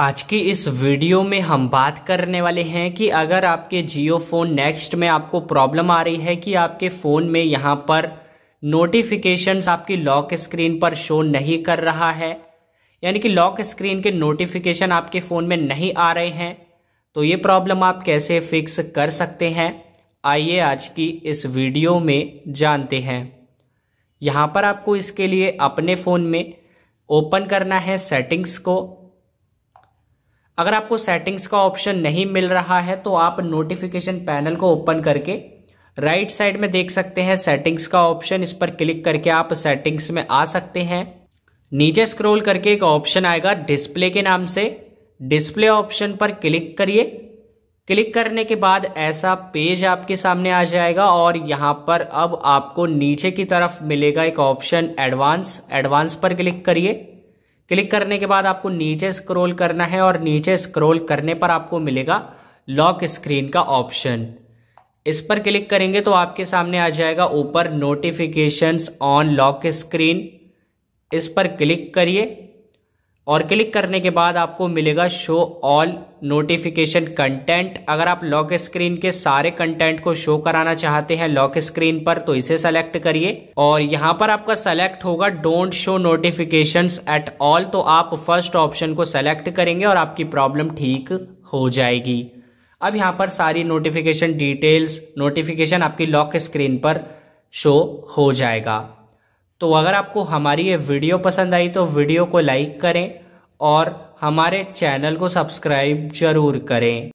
आज की इस वीडियो में हम बात करने वाले हैं कि अगर आपके जियो फ़ोन नेक्स्ट में आपको प्रॉब्लम आ रही है कि आपके फ़ोन में यहाँ पर नोटिफिकेशंस आपकी लॉक स्क्रीन पर शो नहीं कर रहा है यानी कि लॉक स्क्रीन के नोटिफिकेशन आपके फ़ोन में नहीं आ रहे हैं तो ये प्रॉब्लम आप कैसे फिक्स कर सकते हैं आइए आज की इस वीडियो में जानते हैं यहाँ पर आपको इसके लिए अपने फ़ोन में ओपन करना है सेटिंग्स को अगर आपको सेटिंग्स का ऑप्शन नहीं मिल रहा है तो आप नोटिफिकेशन पैनल को ओपन करके राइट right साइड में देख सकते हैं सेटिंग्स का ऑप्शन इस पर क्लिक करके आप सेटिंग्स में आ सकते हैं नीचे स्क्रॉल करके एक ऑप्शन आएगा डिस्प्ले के नाम से डिस्प्ले ऑप्शन पर क्लिक करिए क्लिक करने के बाद ऐसा पेज आपके सामने आ जाएगा और यहाँ पर अब आपको नीचे की तरफ मिलेगा एक ऑप्शन एडवांस एडवांस पर क्लिक करिए क्लिक करने के बाद आपको नीचे स्क्रॉल करना है और नीचे स्क्रॉल करने पर आपको मिलेगा लॉक स्क्रीन का ऑप्शन इस पर क्लिक करेंगे तो आपके सामने आ जाएगा ऊपर नोटिफिकेशंस ऑन लॉक स्क्रीन इस पर क्लिक करिए और क्लिक करने के बाद आपको मिलेगा शो ऑल नोटिफिकेशन कंटेंट अगर आप लॉक स्क्रीन के सारे कंटेंट को शो कराना चाहते हैं लॉक स्क्रीन पर तो इसे सेलेक्ट करिए और यहां पर आपका सेलेक्ट होगा don't show notification at all तो आप फर्स्ट ऑप्शन को सेलेक्ट करेंगे और आपकी प्रॉब्लम ठीक हो जाएगी अब यहां पर सारी नोटिफिकेशन डिटेल्स नोटिफिकेशन आपकी लॉक स्क्रीन पर शो हो जाएगा तो अगर आपको हमारी ये वीडियो पसंद आई तो वीडियो को लाइक करें और हमारे चैनल को सब्सक्राइब जरूर करें